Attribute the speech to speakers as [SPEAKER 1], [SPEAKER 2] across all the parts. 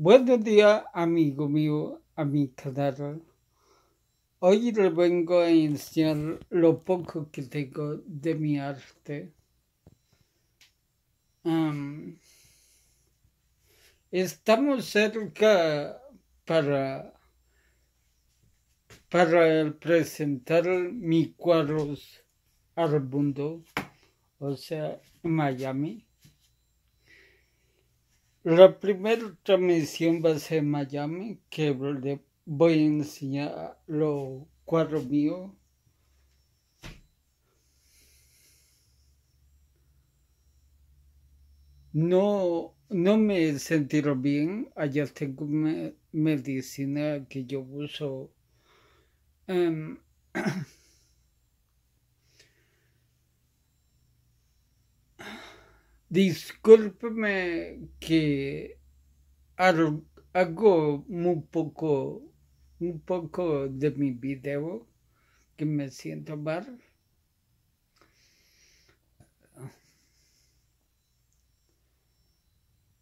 [SPEAKER 1] Buenos días, amigo mío, mi canal. Hoy les vengo a enseñar lo poco que tengo de mi arte. estamos cerca para, para presentar mi cuadros al mundo, o sea, Miami. La primera transmisión va a ser en Miami, que voy a enseñar los cuadros míos. No, no me he sentido bien. Allá tengo medicina que yo uso. Em, Discúlpeme que hago muy poco, un poco de mi video, que me siento mal.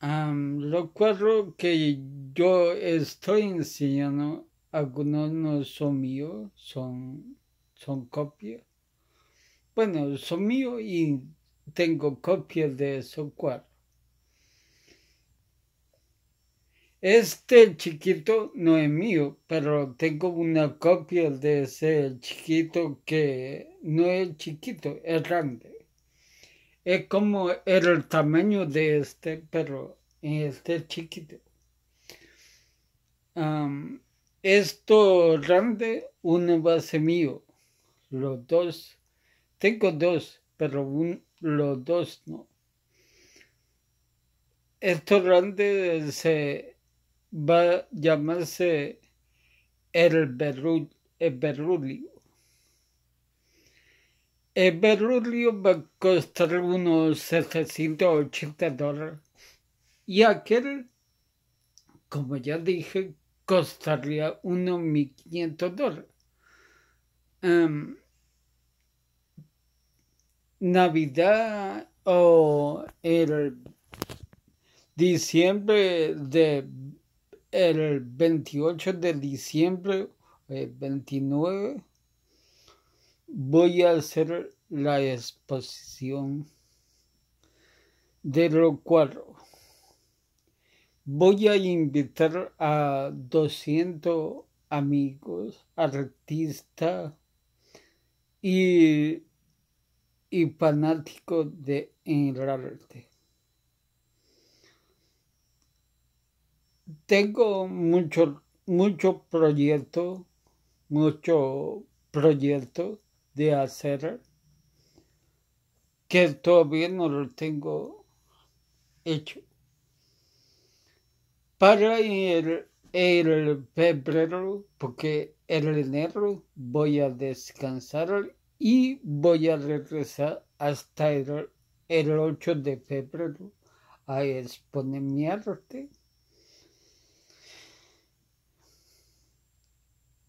[SPEAKER 1] lo cual que yo estoy enseñando, algunos no son míos, son, son copias. Bueno, son míos y tengo copias de esos cuadros. Este chiquito no es mío, pero tengo una copia de ese chiquito que no es chiquito, es grande. Es como era el tamaño de este, pero este chiquito. esto grande, uno va a ser mío. Los dos, tengo dos, pero uno los dos, ¿no? Esto grande se va a llamarse el, berru, el berrulio. El berrulio va a costar unos 780 dólares y aquel, como ya dije, costaría unos 1500 dólares. Em, Navidad o el diciembre de el 28 de diciembre, 29, eh, voy a hacer la exposición de lo cuadros. Voy a invitar a 200 amigos, artistas y y fanático de Enrarte. Tengo mucho, mucho proyecto, mucho proyecto de hacer que todavía no lo tengo hecho. Para el, el febrero, porque el enero voy a descansar y voy a regresar hasta el, 8 de febrero a exponer mi arte.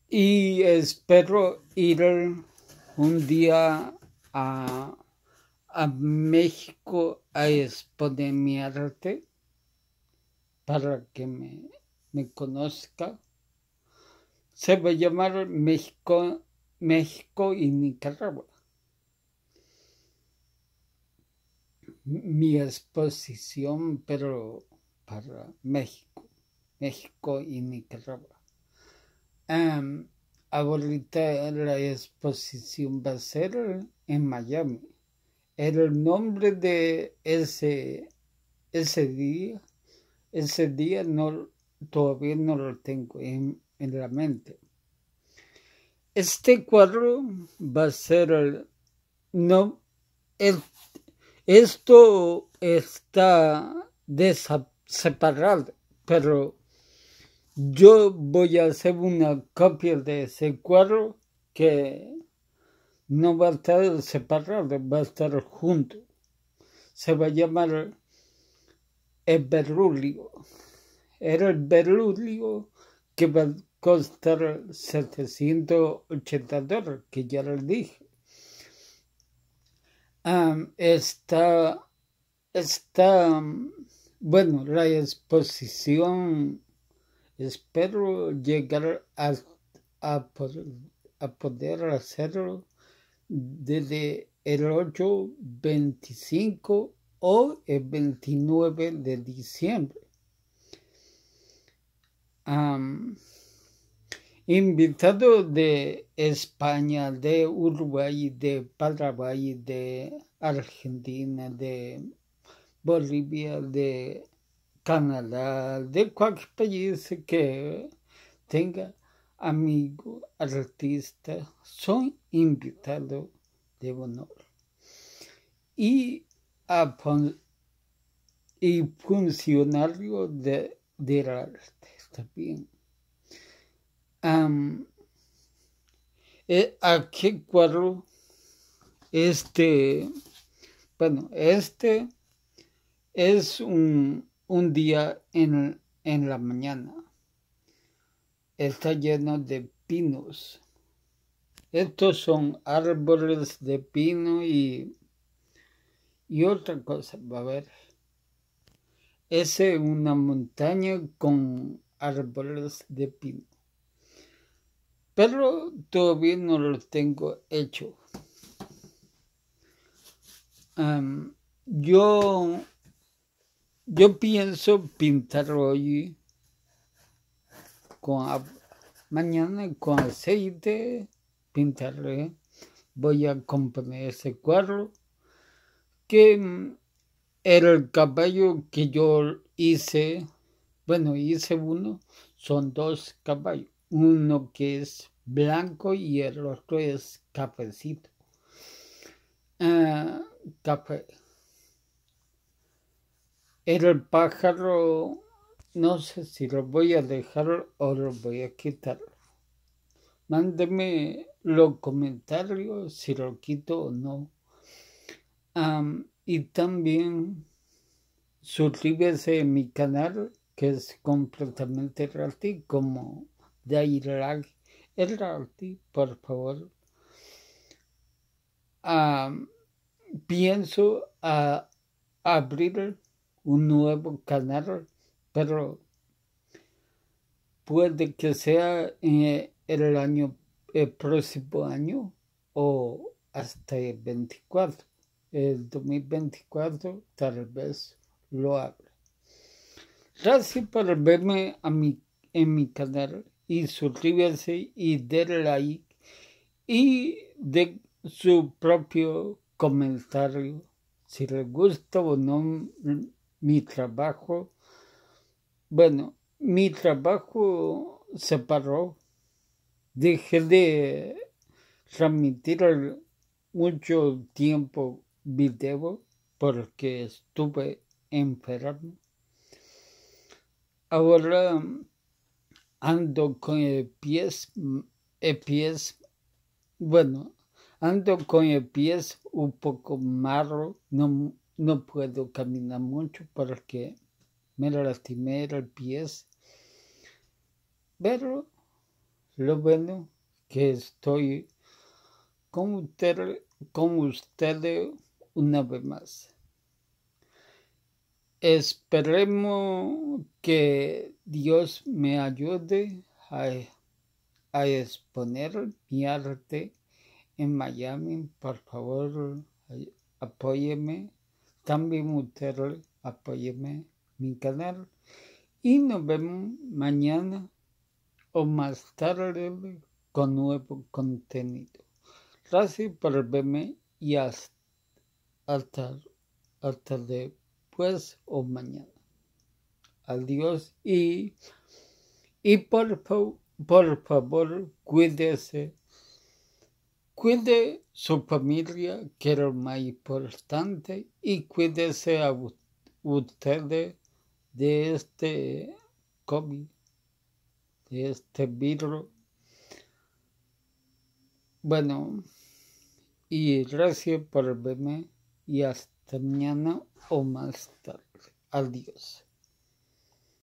[SPEAKER 1] Y espero ir un día a, México a exponer mi arte para que me, me conozca. Se va a llamar México México y Nicaragua. Mi exposición, pero para México, México y Nicaragua. ahorita la exposición va a ser en Miami. El nombre de ese, ese día, ese día no, todavía no lo tengo en, en la mente este cuadro va a ser el... No, esto está separado, pero yo voy a hacer una copia de ese cuadro que no va a estar separado, va a estar junto. Se va a llamar el Berulio. Era el Berulio que va Costar 780 dólares, que ya les dije. ah está, está, bueno, la exposición, espero llegar a, a, poder hacerlo desde el 8, 25 o el 29 de diciembre invitado de España, de Uruguay, de Paraguay, de Argentina, de Bolivia, de Canadá, de cualquier país que tenga amigo artista, son invitados de honor. Y, a, funcionarios de, del arte también. Eh, ¿A aquí cuadro este bueno este es un, un día en, la mañana está lleno de pinos estos son árboles de pino y y otra cosa va a ver es una montaña con árboles de pino pero todavía no lo tengo hecho. yo, yo pienso pintar hoy con mañana con aceite, pintarle. Voy a comprar ese cuadro que mm, era el caballo que yo hice. Bueno, hice uno, son dos caballos uno que es blanco y el otro es cafecito. Ah, café. El pájaro, no sé si lo voy a dejar o lo voy a quitar. Mándeme los comentarios si lo quito o no. y también suscríbase a mi canal que es completamente gratis como de El por favor. pienso ah, abrir un nuevo canal, pero puede que sea en eh, el año próximo año o hasta el 24, el 2024 tal vez lo abra. Gracias por verme a mi, en mi canal. Y suscribirse y denle like y de su propio comentario si les gusta o no mi trabajo bueno mi trabajo se paró dejé de transmitir mucho tiempo video porque estuve enfermo ahora ando con el pies, mm, el pies, bueno, ando con el pies un poco marro, no, no puedo caminar mucho porque me lastimé el pies, pero lo bueno que estoy con usted, con ustedes una vez más. Esperemos que Dios me ayude e, a, exponer mi arte en Miami. Por favor, apóyeme. También usted apóyeme mi canal. Y nos vemos mañana o más tarde con nuevo contenido. Gracias por verme y hasta, hasta, o mañana. Adiós y, y por, por favor cuídese. Cuide su familia, que es lo más importante, y cuídese a ustedes de este COVID, de este virus. Bueno, y gracias por verme y hasta hasta mañana o más tarde. Adiós.